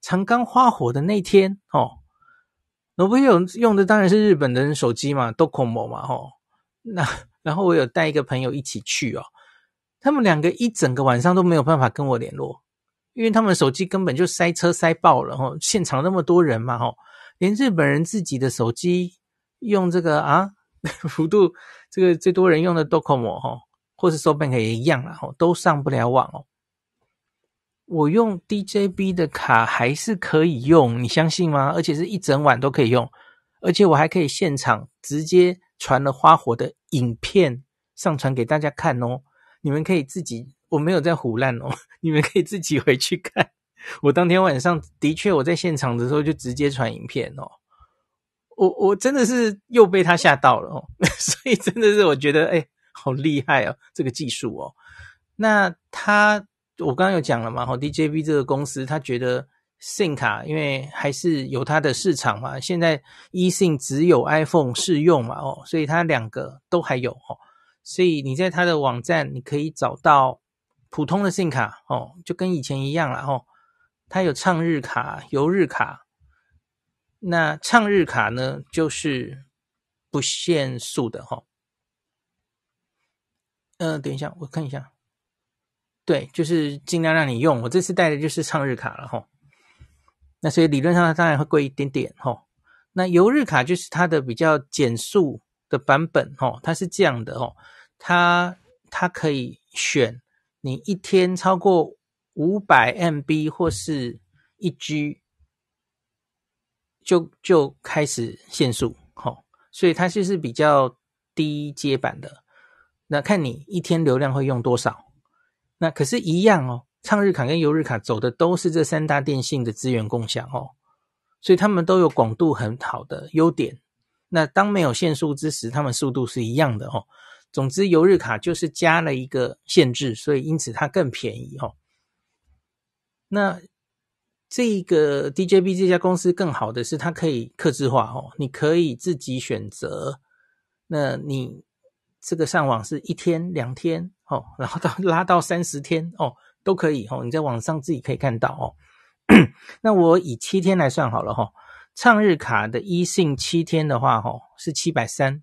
A: 长冈花火的那天哦。我不用用的当然是日本的手机嘛，docomo 嘛吼。那然后我有带一个朋友一起去哦，他们两个一整个晚上都没有办法跟我联络，因为他们手机根本就塞车塞爆了吼。现场那么多人嘛吼，连日本人自己的手机用这个啊，幅度这个最多人用的 docomo 吼，或是 sobank 也一样了吼，都上不了网哦。我用 DJB 的卡还是可以用，你相信吗？而且是一整晚都可以用，而且我还可以现场直接传了花火的影片上传给大家看哦。你们可以自己，我没有在胡乱哦，你们可以自己回去看。我当天晚上的确我在现场的时候就直接传影片哦。我我真的是又被他吓到了哦，所以真的是我觉得哎，好厉害哦，这个技术哦。那他。我刚刚有讲了嘛，吼，DJB 这个公司，他觉得信卡，因为还是有它的市场嘛，现在 i 信只有 iPhone 适用嘛，哦，所以它两个都还有，哦，所以你在它的网站，你可以找到普通的信卡，哦，就跟以前一样了，哦，它有畅日卡、游日卡，那畅日卡呢，就是不限速的，哈，嗯，等一下，我看一下。对，就是尽量让你用。我这次带的就是畅日卡了哈。那所以理论上它当然会贵一点点哈。那游日卡就是它的比较减速的版本哦，它是这样的哦，它它可以选你一天超过五百 MB 或是一 G 就就开始限速，好，所以它就是比较低阶版的。那看你一天流量会用多少。那可是，一样哦。畅日卡跟游日卡走的都是这三大电信的资源共享哦，所以他们都有广度很好的优点。那当没有限速之时，他们速度是一样的哦。总之，游日卡就是加了一个限制，所以因此它更便宜哦。那这个 DJB 这家公司更好的是，它可以克制化哦，你可以自己选择。那你这个上网是一天两天？哦，然后到拉到三十天哦，都可以哦。你在网上自己可以看到哦。那我以七天来算好了哈。畅日卡的一信七天的话，哈是七百三，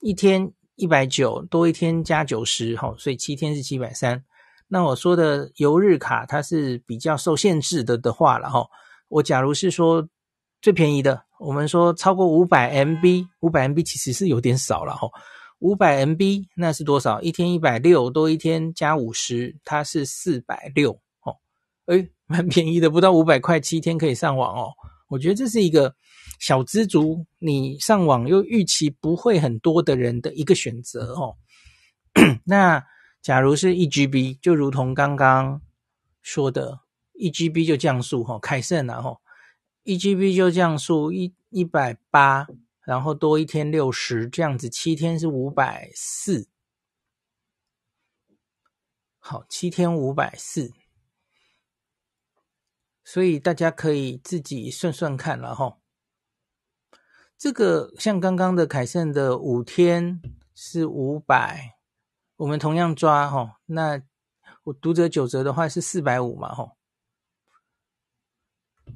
A: 一天一百九，多一天加九十，哈，所以七天是七百三。那我说的游日卡它是比较受限制的的话了哈。我假如是说最便宜的，我们说超过五百 MB，五百 MB 其实是有点少了哈。五百 MB 那是多少？一天一百六，多一天加五十，它是四百六哦，哎，蛮便宜的，不到五百块七天可以上网哦。我觉得这是一个小知足，你上网又预期不会很多的人的一个选择哦。那假如是一 GB，就如同刚刚说的，一 GB 就降速哈，凯盛然哦，一 GB 就降速一一百八。然后多一天六十这样子，七天是五百四。好，七天五百四，所以大家可以自己算算看。了哈。这个像刚刚的凯盛的五天是五百，我们同样抓哈。那我读者九折的话是四百五嘛，哈。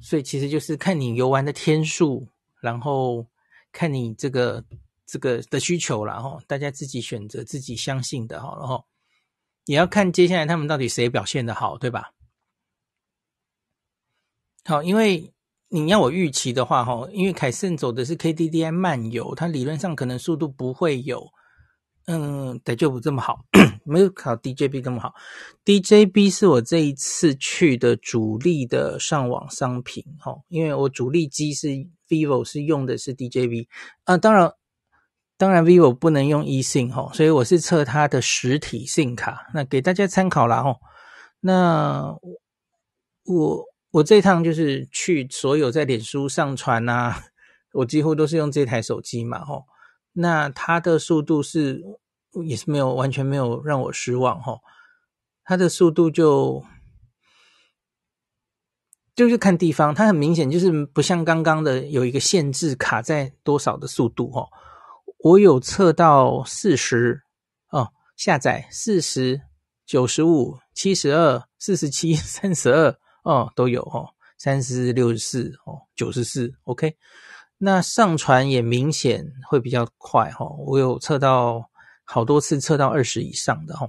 A: 所以其实就是看你游玩的天数，然后。看你这个这个的需求了哈，大家自己选择自己相信的哈，然后也要看接下来他们到底谁表现的好，对吧？好，因为你要我预期的话哈，因为凯盛走的是 KDDI 漫游，它理论上可能速度不会有嗯得就不这么好，没有考 DJB 这么好。DJB 是我这一次去的主力的上网商品哈，因为我主力机是。vivo 是用的是 d j v 啊，当然，当然 vivo 不能用 e 信哈，所以我是测它的实体信卡，那给大家参考啦哦。那我我这趟就是去所有在脸书上传啊，我几乎都是用这台手机嘛哦。那它的速度是也是没有完全没有让我失望哦。它的速度就。就是看地方，它很明显就是不像刚刚的有一个限制卡在多少的速度哦。我有测到四十哦，下载四十九十五、七十二、四十七、三十二哦都有哦，三十六、十四哦、九十四。OK，那上传也明显会比较快哈。我有测到好多次测到二十以上的哈，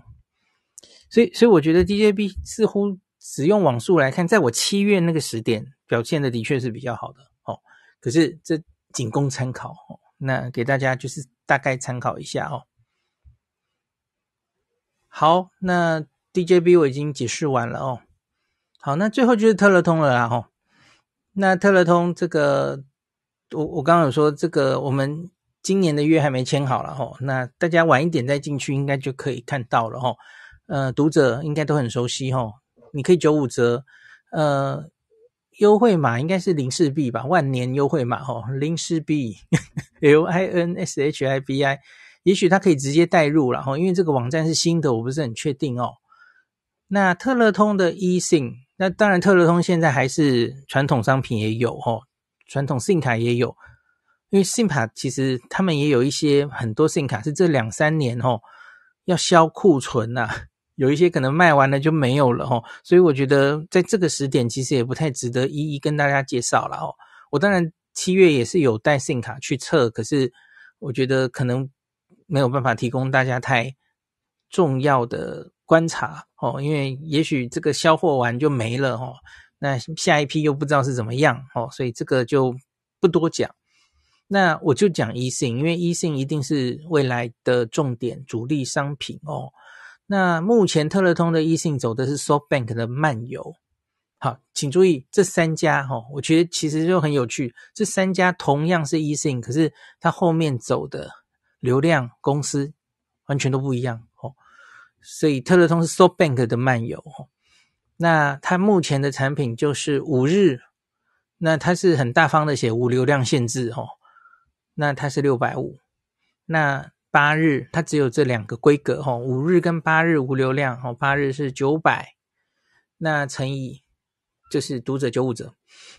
A: 所以所以我觉得 DJB 似乎。使用网速来看，在我七月那个时点表现的的确是比较好的哦。可是这仅供参考哦，那给大家就是大概参考一下哦。好，那 DJB 我已经解释完了哦。好，那最后就是特勒通了啦哦。那特勒通这个，我我刚刚有说这个，我们今年的月还没签好了吼。那大家晚一点再进去应该就可以看到了吼。呃，读者应该都很熟悉吼。你可以九五折，呃，优惠码应该是林氏币吧，万年优惠码哦，林氏币 L I N S H I B I，也许它可以直接代入了哈，因为这个网站是新的，我不是很确定哦。那特乐通的 eSIM，那当然特乐通现在还是传统商品也有哦，传统 SIM 卡也有，因为 SIM 卡其实他们也有一些很多 SIM 卡是这两三年哦。要销库存呐。有一些可能卖完了就没有了哦。所以我觉得在这个时点其实也不太值得一一跟大家介绍了哦。我当然七月也是有带信卡去测，可是我觉得可能没有办法提供大家太重要的观察哦，因为也许这个销货完就没了哦。那下一批又不知道是怎么样哦，所以这个就不多讲。那我就讲一信，因为一信一定是未来的重点主力商品哦。那目前特勒通的 e 信走的是 So Bank 的漫游，好，请注意这三家哈，我觉得其实就很有趣，这三家同样是 e 信，可是它后面走的流量公司完全都不一样哦，所以特勒通是 So Bank 的漫游，那它目前的产品就是五日，那它是很大方的写无流量限制哦，那它是六百五，那。八日，它只有这两个规格哈，五日跟八日无流量哈，八日是九百，那乘以就是读者九五折，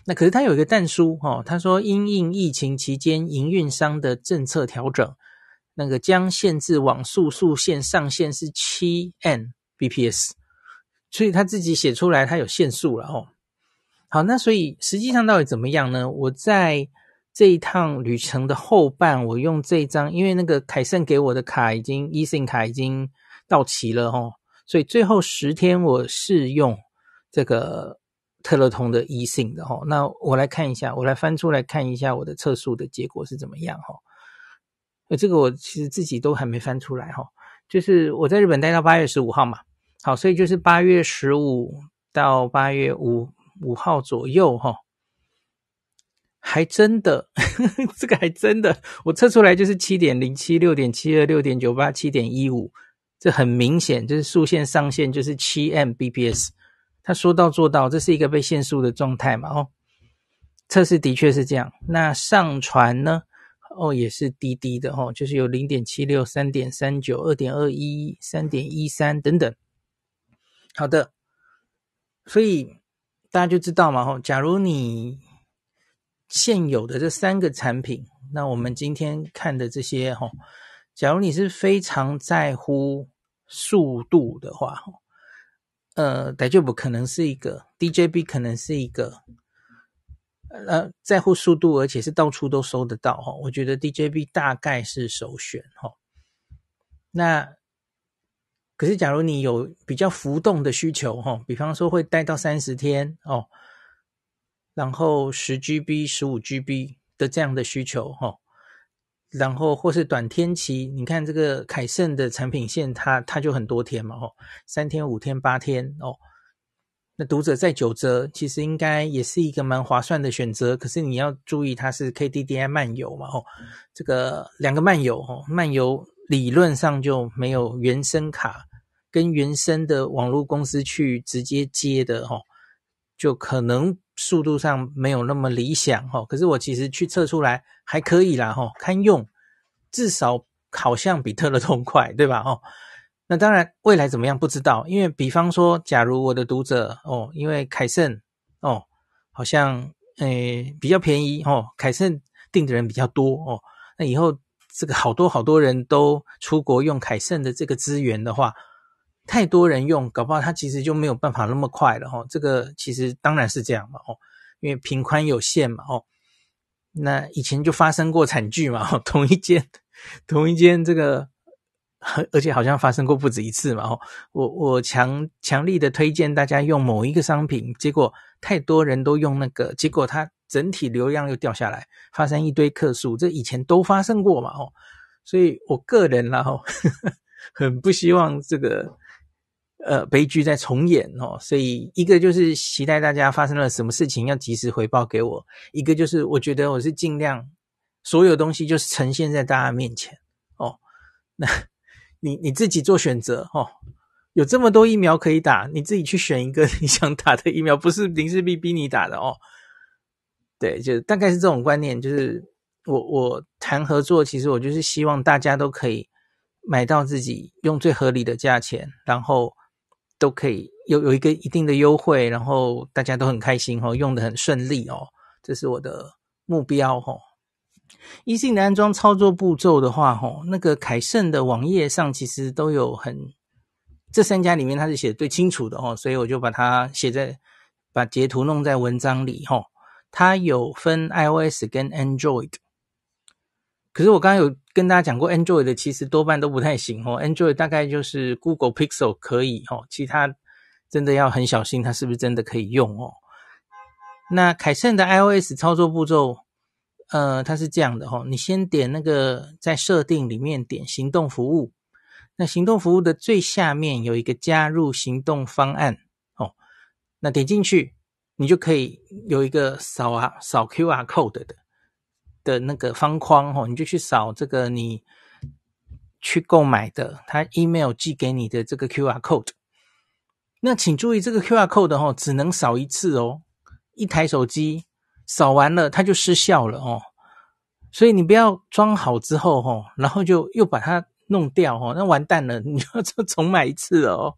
A: 那可是它有一个淡书哈，他说因应疫情期间营运商的政策调整，那个将限制网速数线上限是七 n b p s，所以他自己写出来他有限速了哦，好，那所以实际上到底怎么样呢？我在。这一趟旅程的后半，我用这张，因为那个凯盛给我的卡已经易信卡已经到期了哦，所以最后十天我是用这个特乐通的易信的哦。那我来看一下，我来翻出来看一下我的测速的结果是怎么样哈。呃，这个我其实自己都还没翻出来哈，就是我在日本待到八月十五号嘛，好，所以就是八月十五到八月五五号左右哈。还真的，这个还真的，我测出来就是七点零七、六点七二、六点九八、七点一五，这很明显就是竖线上限就是七 M bps。他说到做到，这是一个被限速的状态嘛？哦，测试的确是这样。那上传呢？哦，也是滴滴的哦，就是有零点七六、三点三九、二点二一、三点一三等等。好的，所以大家就知道嘛？哦，假如你。现有的这三个产品，那我们今天看的这些哈，假如你是非常在乎速度的话呃，DJB 可能是一个，DJB 可能是一个，呃，在乎速度而且是到处都收得到哈，我觉得 DJB 大概是首选哈。那可是假如你有比较浮动的需求哈，比方说会待到三十天哦。然后十 GB、十五 GB 的这样的需求哈，然后或是短天期，你看这个凯盛的产品线，它它就很多天嘛哦，三天、五天、八天哦。那读者在九折，其实应该也是一个蛮划算的选择。可是你要注意，它是 KDDI 漫游嘛哦，这个两个漫游哦，漫游理论上就没有原生卡跟原生的网络公司去直接接的哦，就可能。速度上没有那么理想哈，可是我其实去测出来还可以啦哈，堪用，至少好像比特的通快，对吧哦？那当然未来怎么样不知道，因为比方说，假如我的读者哦，因为凯盛哦，好像诶比较便宜哦，凯盛订的人比较多哦，那以后这个好多好多人都出国用凯盛的这个资源的话。太多人用，搞不好它其实就没有办法那么快了哈。这个其实当然是这样嘛哦，因为频宽有限嘛哦。那以前就发生过惨剧嘛哦，同一间同一间这个，而且好像发生过不止一次嘛哦。我我强强力的推荐大家用某一个商品，结果太多人都用那个，结果它整体流量又掉下来，发生一堆客诉，这以前都发生过嘛哦。所以我个人然后 很不希望这个。呃，悲剧在重演哦，所以一个就是期待大家发生了什么事情要及时回报给我，一个就是我觉得我是尽量所有东西就是呈现在大家面前哦，那你你自己做选择哦，有这么多疫苗可以打，你自己去选一个 你想打的疫苗，不是林世璧逼你打的哦，对，就大概是这种观念，就是我我谈合作，其实我就是希望大家都可以买到自己用最合理的价钱，然后。都可以有有一个一定的优惠，然后大家都很开心哈，用的很顺利哦，这是我的目标哦。一性的安装操作步骤的话，哦，那个凯盛的网页上其实都有很这三家里面它是写的最清楚的哦，所以我就把它写在把截图弄在文章里哈。它有分 iOS 跟 Android。可是我刚刚有跟大家讲过，Android 的其实多半都不太行哦。Android 大概就是 Google Pixel 可以哦，其他真的要很小心，它是不是真的可以用哦？那凯盛的 iOS 操作步骤，呃，它是这样的哈，你先点那个在设定里面点行动服务，那行动服务的最下面有一个加入行动方案哦，那点进去，你就可以有一个扫啊扫 QR Code 的。的那个方框哦，你就去扫这个你去购买的，他 email 寄给你的这个 QR code。那请注意，这个 QR code 哦，只能扫一次哦，一台手机扫完了它就失效了哦。所以你不要装好之后哦，然后就又把它弄掉哦，那完蛋了，你要重买一次哦。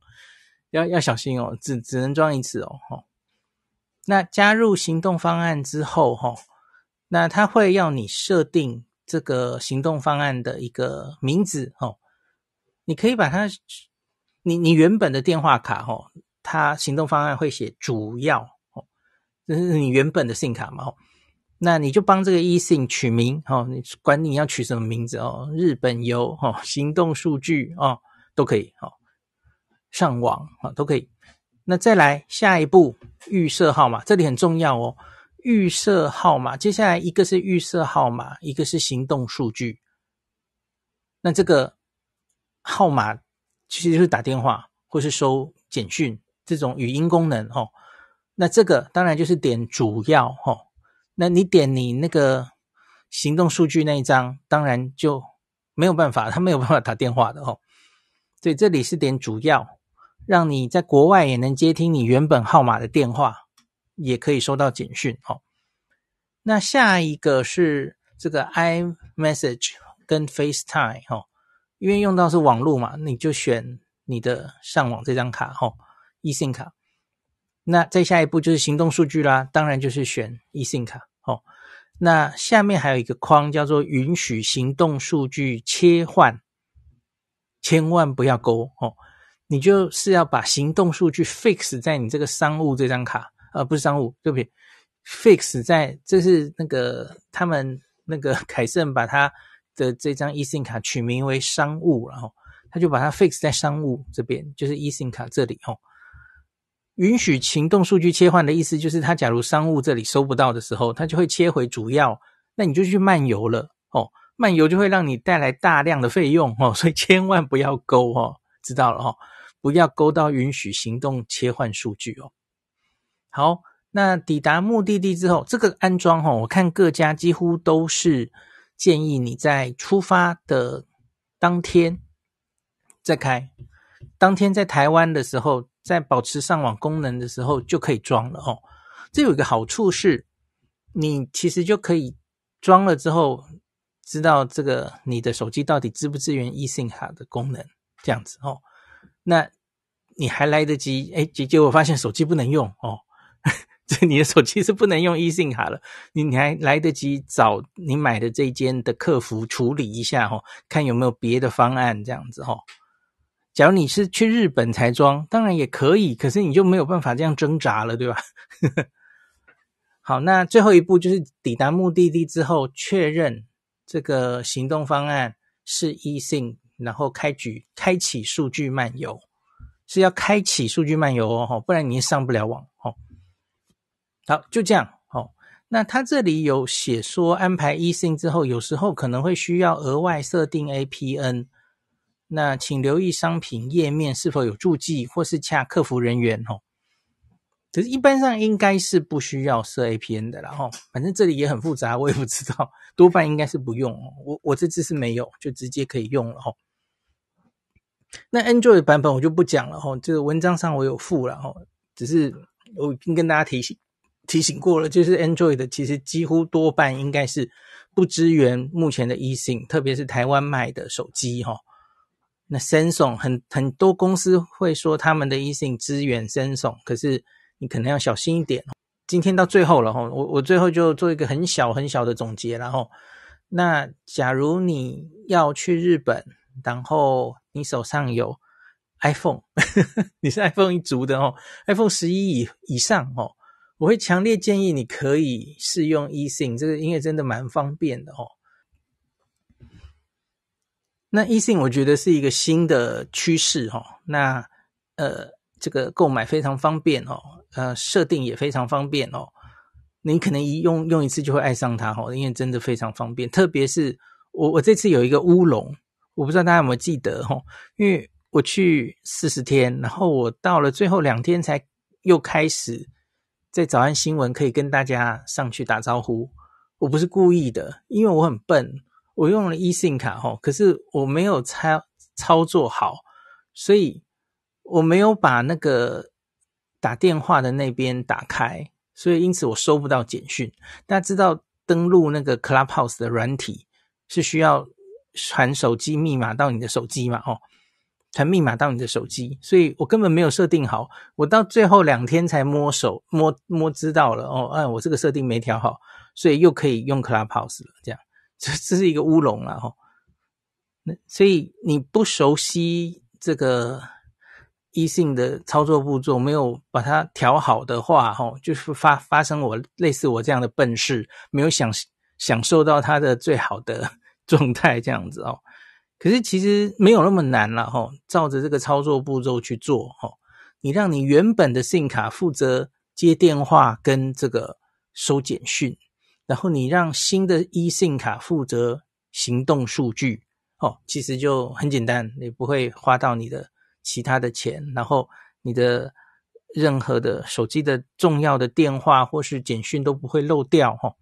A: 要要小心哦，只只能装一次哦吼。那加入行动方案之后哦。那他会要你设定这个行动方案的一个名字哦，你可以把它，你你原本的电话卡哦，它行动方案会写主要哦，这是你原本的信卡嘛哦，那你就帮这个 e 信取名哦，你管你要取什么名字哦，日本游哦，行动数据啊都可以哦，上网啊都可以，那再来下一步预设号码，这里很重要哦。预设号码，接下来一个是预设号码，一个是行动数据。那这个号码其实就是打电话或是收简讯这种语音功能哦。那这个当然就是点主要哦。那你点你那个行动数据那一张，当然就没有办法，它没有办法打电话的哦。对，这里是点主要，让你在国外也能接听你原本号码的电话。也可以收到简讯哦。那下一个是这个 iMessage 跟 FaceTime 哈，因为用到是网络嘛，你就选你的上网这张卡哦 e s i m 卡。那再下一步就是行动数据啦，当然就是选 eSIM 卡哦。那下面还有一个框叫做允许行动数据切换，千万不要勾哦。你就是要把行动数据 fix 在你这个商务这张卡。呃，不是商务，对不起，fix 在这是那个他们那个 凯盛把他的这张 eSIM 卡取名为商务，然后他就把它 fix 在商务这边，就是 eSIM 卡这里哦，允许行动数据切换的意思就是，他假如商务这里收不到的时候，他就会切回主要，那你就去漫游了哦，漫游就会让你带来大量的费用哦，所以千万不要勾哦，知道了哦，不要勾到允许行动切换数据哦。好，那抵达目的地之后，这个安装哈，我看各家几乎都是建议你在出发的当天再开，当天在台湾的时候，在保持上网功能的时候就可以装了哦。这有一个好处是，你其实就可以装了之后，知道这个你的手机到底支不支援 eSIM 卡的功能，这样子哦。那你还来得及？哎，结结果发现手机不能用哦。这你的手机是不能用 eSIM 卡了，你你还来得及找你买的这间的客服处理一下哦，看有没有别的方案这样子哦。假如你是去日本才装，当然也可以，可是你就没有办法这样挣扎了，对吧？好，那最后一步就是抵达目的地之后，确认这个行动方案是 eSIM，然后开局开启数据漫游，是要开启数据漫游哦，不然你也上不了网哦。好，就这样哦。那他这里有写说安排 e thing 之后，有时候可能会需要额外设定 A P N。那请留意商品页面是否有注记，或是洽客服人员哦。可是一般上应该是不需要设 A P N 的啦。哈。反正这里也很复杂，我也不知道。多半应该是不用。我我这次是没有，就直接可以用了哦。那 Android 版本我就不讲了哦。这个文章上我有附了哦。只是我已经跟大家提醒。提醒过了，就是 Android 其实几乎多半应该是不支援目前的 eSIM，特别是台湾卖的手机哈。那 Samsung 很很多公司会说他们的 eSIM 支援 Samsung，可是你可能要小心一点。今天到最后了哈，我我最后就做一个很小很小的总结，然后那假如你要去日本，然后你手上有 iPhone，你是 iPhone 一族的哦，iPhone 十一以以上哦。我会强烈建议你可以试用 easing，这个音乐真的蛮方便的哦。那 easing 我觉得是一个新的趋势哦。那呃，这个购买非常方便哦，呃，设定也非常方便哦。你可能一用用一次就会爱上它哦，因为真的非常方便。特别是我我这次有一个乌龙，我不知道大家有没有记得哦。因为我去四十天，然后我到了最后两天才又开始。在早安新闻可以跟大家上去打招呼，我不是故意的，因为我很笨，我用了 eSIM 卡吼，可是我没有操操作好，所以我没有把那个打电话的那边打开，所以因此我收不到简讯。大家知道登录那个 Clubhouse 的软体是需要传手机密码到你的手机嘛吼？传密码到你的手机，所以我根本没有设定好，我到最后两天才摸手摸摸知道了哦，哎，我这个设定没调好，所以又可以用 c l u b h o u s e 了，这样，这这是一个乌龙了哈。那所以你不熟悉这个 e 信的操作步骤，没有把它调好的话，哈，就是发发生我类似我这样的笨事，没有享享受到它的最好的状态，这样子哦。可是其实没有那么难了哈，照着这个操作步骤去做哈，你让你原本的 SIM 卡负责接电话跟这个收简讯，然后你让新的 eSIM 卡负责行动数据哦，其实就很简单，也不会花到你的其他的钱，然后你的任何的手机的重要的电话或是简讯都不会漏掉哈。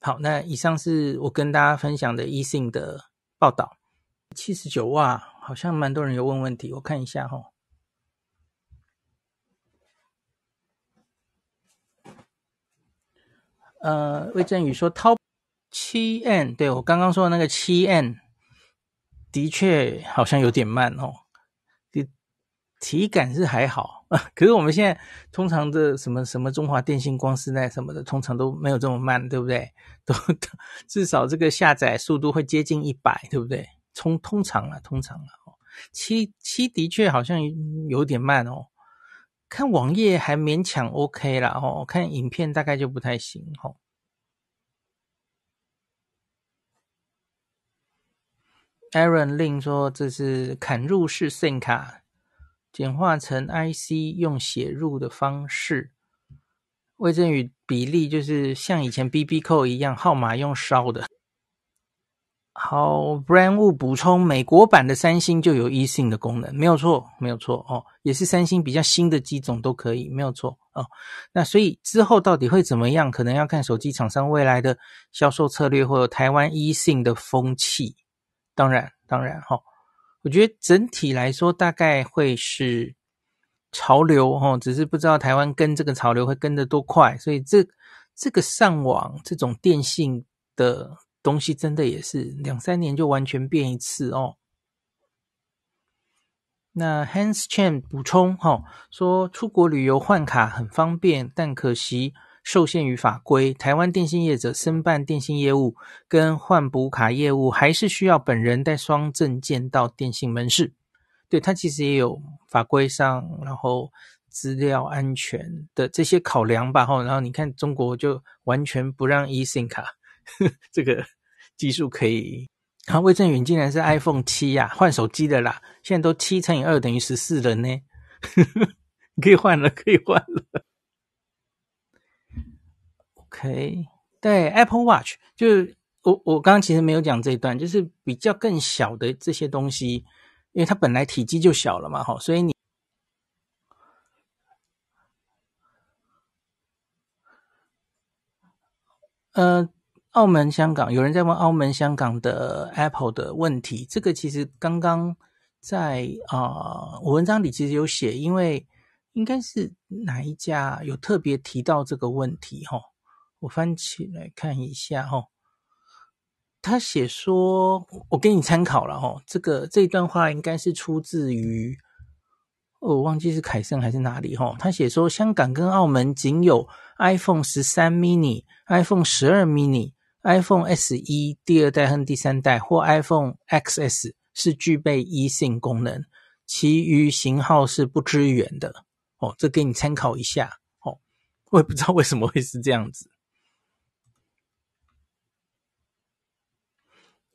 A: 好，那以上是我跟大家分享的 eSIM 的。报道七十九万，好像蛮多人有问问题，我看一下哦。呃，魏振宇说，掏七 n，对我刚刚说的那个七 n，的确好像有点慢哦。体感是还好啊，可是我们现在通常的什么什么中华电信光时代什么的，通常都没有这么慢，对不对？都至少这个下载速度会接近一百，对不对？从通常啊，通常啊，七七的确好像有点慢哦。看网页还勉强 OK 了哦，看影片大概就不太行哦。Aaron 令说这是砍入式 SIM 卡。简化成 IC 用写入的方式，魏正宇比例就是像以前 BB 扣一样号码用烧的。好，Brand 物补充，美国版的三星就有一信的功能，没有错，没有错哦，也是三星比较新的机种都可以，没有错哦。那所以之后到底会怎么样，可能要看手机厂商未来的销售策略，或者台湾一信的风气。当然，当然哈。我觉得整体来说大概会是潮流哈，只是不知道台湾跟这个潮流会跟得多快。所以这这个上网这种电信的东西，真的也是两三年就完全变一次哦。那 Hans Chan 补充哈，说出国旅游换卡很方便，但可惜。受限于法规，台湾电信业者申办电信业务跟换补卡业务，还是需要本人带双证件到电信门市。对它其实也有法规上，然后资料安全的这些考量吧。哈，然后你看中国就完全不让 eSIM 卡 这个技术可以。哈，魏正云竟然是 iPhone 七呀，换手机的啦。现在都七乘以二等于十四人呢，可以换了，可以换了。OK，对 Apple Watch，就是我我刚刚其实没有讲这一段，就是比较更小的这些东西，因为它本来体积就小了嘛，哈，所以你呃，澳门、香港有人在问澳门、香港的 Apple 的问题，这个其实刚刚在啊，我文章里其实有写，因为应该是哪一家有特别提到这个问题，哈。我翻起来看一下哦。他写说，我给你参考了哦，这个这一段话应该是出自于，哦，忘记是凯盛还是哪里哦。他写说，香港跟澳门仅有 iPhone 十三 mini、iPhone 十二 mini、iPhone S 一第二代和第三代或 iPhone XS 是具备 eSIM 功能，其余型号是不支援的。哦，这给你参考一下哦，我也不知道为什么会是这样子。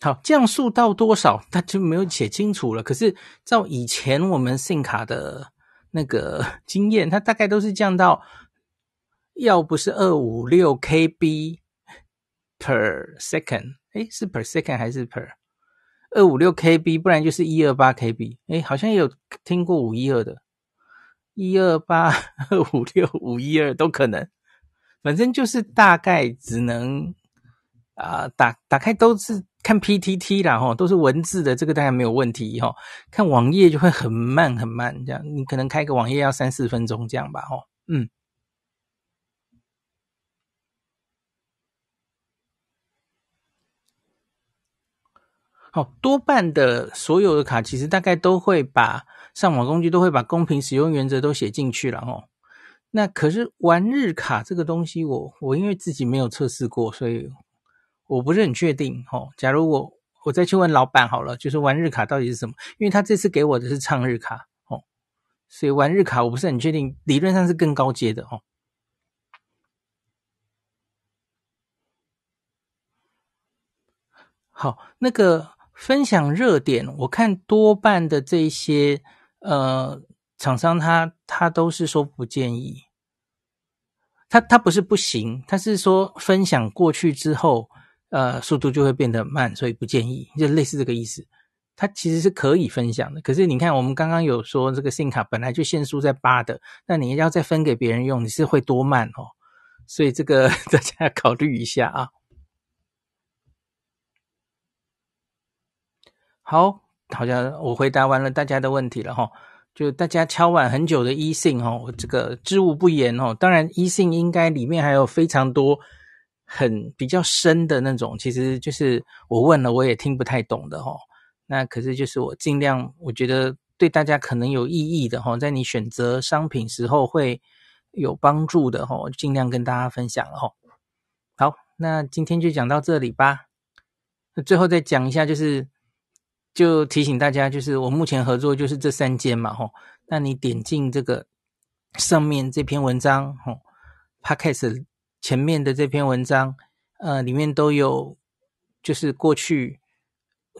A: 好，降速到多少，他就没有写清楚了。可是照以前我们信卡的那个经验，它大概都是降到要不是二五六 KB per second，哎，是 per second 还是 per？二五六 KB，不然就是一二八 KB。哎，好像有听过五一二的，一二八、二五六、五一二都可能。反正就是大概只能。啊，打打开都是看 P T T 啦，吼，都是文字的，这个大家没有问题，吼。看网页就会很慢很慢，这样你可能开个网页要三四分钟这样吧，哦，嗯。好多半的所有的卡，其实大概都会把上网工具都会把公平使用原则都写进去了，哦。那可是玩日卡这个东西，我我因为自己没有测试过，所以。我不是很确定哦。假如我我再去问老板好了，就是玩日卡到底是什么？因为他这次给我的是唱日卡哦，所以玩日卡我不是很确定。理论上是更高阶的哦。好，那个分享热点，我看多半的这些呃厂商，他他都是说不建议。他他不是不行，他是说分享过去之后。呃，速度就会变得慢，所以不建议，就类似这个意思。它其实是可以分享的，可是你看，我们刚刚有说这个信卡本来就限速在八的，那你要再分给别人用，你是会多慢哦。所以这个 大家要考虑一下啊。好，好像我回答完了大家的问题了哈。就大家敲完很久的一信哈，这个知无不言哦，当然，一信应该里面还有非常多。很比较深的那种，其实就是我问了，我也听不太懂的哈。那可是就是我尽量，我觉得对大家可能有意义的哈，在你选择商品时候会有帮助的哈，我尽量跟大家分享哈。好，那今天就讲到这里吧。那最后再讲一下，就是就提醒大家，就是我目前合作就是这三间嘛哈。那你点进这个上面这篇文章哈，Podcast。前面的这篇文章，呃，里面都有，就是过去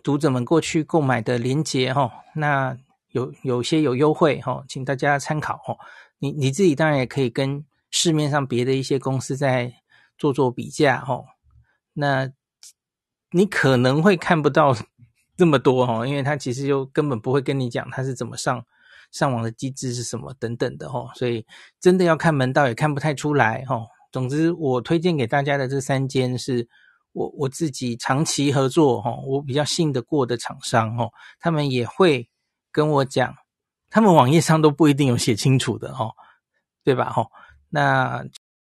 A: 读者们过去购买的链接哈，那有有些有优惠哈，请大家参考哦。你你自己当然也可以跟市面上别的一些公司在做做比价哈。那你可能会看不到 这么多哈，因为他其实就根本不会跟你讲他是怎么上上网的机制是什么等等的哈，所以真的要看门道也看不太出来哈。总之，我推荐给大家的这三间是我我自己长期合作哈，我比较信得过的厂商哈，他们也会跟我讲，他们网页上都不一定有写清楚的哈，对吧哈？那。